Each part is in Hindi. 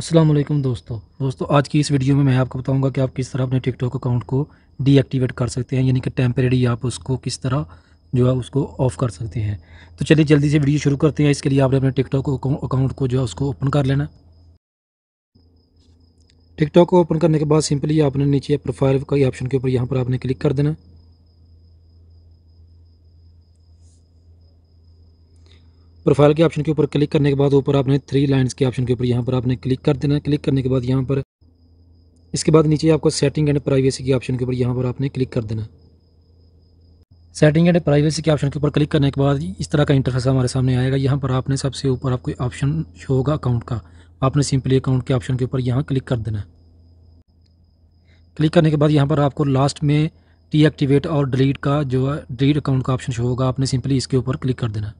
असलम दोस्तों दोस्तों आज की इस वीडियो में मैं आपको बताऊंगा कि आप किस तरह अपने टिकटॉक अकाउंट को डीएक्टिवेट कर सकते हैं यानी कि टेम्परेरी आप उसको किस तरह जो है उसको ऑफ़ कर सकते हैं तो चलिए जल्दी से वीडियो शुरू करते हैं इसके लिए आपने अपने टिकटॉक अकाउंट को जो है उसको ओपन कर लेना टिकटॉक को ओपन करने के बाद सिंपली आपने नीचे प्रोफाइल का ऑप्शन के ऊपर यहाँ पर आपने क्लिक कर देना प्रोफाइल के ऑप्शन के ऊपर क्लिक करने के बाद ऊपर आपने थ्री लाइंस के ऑप्शन के ऊपर यहाँ पर आपने क्लिक कर देना क्लिक करने के बाद यहाँ पर इसके बाद नीचे आपको सेटिंग एंड प्राइवेसी के ऑप्शन के ऊपर यहाँ पर आपने क्लिक कर देना सेटिंग एंड प्राइवेसी के ऑप्शन के ऊपर क्लिक करने के बाद इस तरह का इंटरफेस हमारे सामने आएगा यहाँ पर आपने सबसे ऊपर आपको ऑप्शन शो होगा अकाउंट का आपने सिंपली अकाउंट के ऑप्शन के ऊपर यहाँ क्लिक कर देना क्लिक करने के बाद यहाँ पर आपको लास्ट में डीएक्टिवेट और डिलीट का जो है डिलीट अकाउंट का ऑप्शन शो होगा आपने सिंपली इसके ऊपर क्लिक कर देना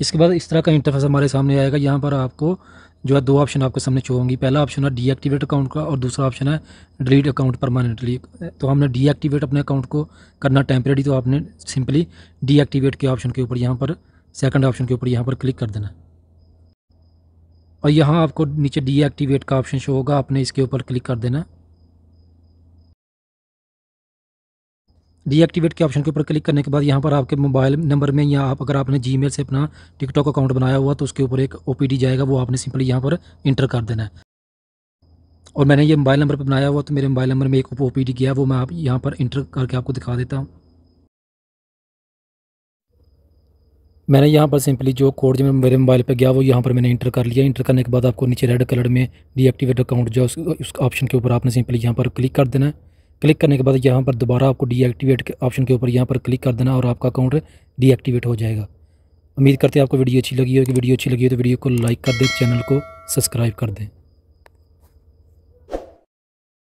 इसके बाद इस तरह का इंटरफेस हमारे सामने आएगा यहाँ पर आपको जो है दो ऑप्शन आपके सामने शो होंगी पहला ऑप्शन है डीएक्टिवेट अकाउंट का और दूसरा ऑप्शन है डिलीट अकाउंट परमानेंटली तो हमने डीएक्टिवेट अपने अकाउंट को करना टेम्प्रेरी तो आपने सिंपली डीएक्टिवेट के ऑप्शन के ऊपर यहाँ पर सेकंड ऑप्शन के ऊपर यहाँ पर क्लिक कर देना और यहाँ आपको नीचे डीएक्टिवेट का ऑप्शन शो होगा आपने इसके ऊपर क्लिक कर देना डीएक्टिवेट के ऑप्शन के ऊपर क्लिक करने के बाद यहाँ पर आपके मोबाइल नंबर में या आप अगर आपने जीमेल से अपना टिकटॉक अकाउंट बनाया हुआ तो उसके ऊपर एक ओ जाएगा वो आपने सिंपली यहाँ पर इंटर कर देना है और मैंने ये मोबाइल नंबर पर बनाया हुआ तो मेरे मोबाइल नंबर में एक ओ पी गया वो मैं आप यहाँ पर इंटर करके आपको दिखा देता हूँ मैंने यहाँ पर सिंपली जो कोड जो मेरे मोबाइल पे गया वो यहाँ पर मैंने इंटर कर लिया इंटर करने के बाद आपको नीचे रेड कलर में डीएक्टिवेट अकाउंट जो उस ऑप्शन के ऊपर आपने सिंपली यहाँ पर क्लिक कर देना है क्लिक करने के बाद यहाँ पर दोबारा आपको डीएक्टिवेट के ऑप्शन के ऊपर यहाँ पर क्लिक कर देना और आपका अकाउंट डीएक्टिवेट हो जाएगा उम्मीद करते हैं आपको वीडियो अच्छी लगी कि वीडियो अच्छी लगी हो तो वीडियो को लाइक कर दें चैनल को सब्सक्राइब कर दें